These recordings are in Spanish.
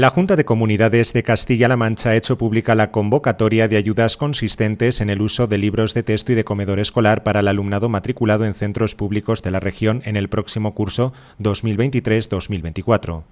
La Junta de Comunidades de Castilla-La Mancha ha hecho pública la convocatoria de ayudas consistentes en el uso de libros de texto y de comedor escolar para el alumnado matriculado en centros públicos de la región en el próximo curso 2023-2024.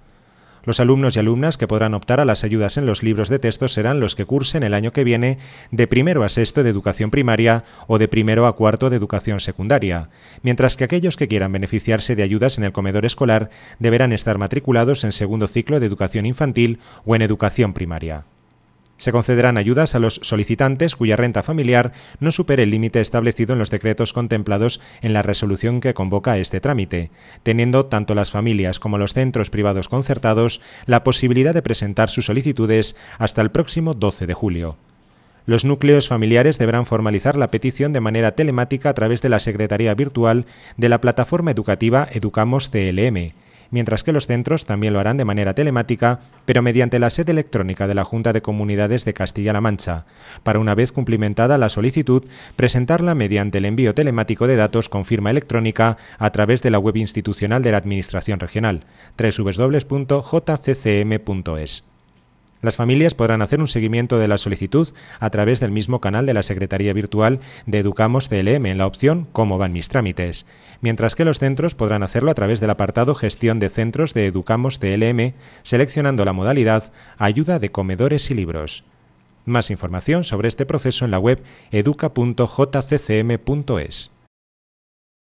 Los alumnos y alumnas que podrán optar a las ayudas en los libros de texto serán los que cursen el año que viene de primero a sexto de educación primaria o de primero a cuarto de educación secundaria, mientras que aquellos que quieran beneficiarse de ayudas en el comedor escolar deberán estar matriculados en segundo ciclo de educación infantil o en educación primaria. Se concederán ayudas a los solicitantes cuya renta familiar no supere el límite establecido en los decretos contemplados en la resolución que convoca este trámite, teniendo tanto las familias como los centros privados concertados la posibilidad de presentar sus solicitudes hasta el próximo 12 de julio. Los núcleos familiares deberán formalizar la petición de manera telemática a través de la Secretaría Virtual de la plataforma educativa Educamos CLM mientras que los centros también lo harán de manera telemática, pero mediante la sede electrónica de la Junta de Comunidades de Castilla-La Mancha, para una vez cumplimentada la solicitud, presentarla mediante el envío telemático de datos con firma electrónica a través de la web institucional de la Administración Regional, www.jccm.es. Las familias podrán hacer un seguimiento de la solicitud a través del mismo canal de la Secretaría Virtual de Educamos CLM en la opción Cómo van mis trámites, mientras que los centros podrán hacerlo a través del apartado Gestión de Centros de Educamos CLM, seleccionando la modalidad Ayuda de comedores y libros. Más información sobre este proceso en la web educa.jccm.es.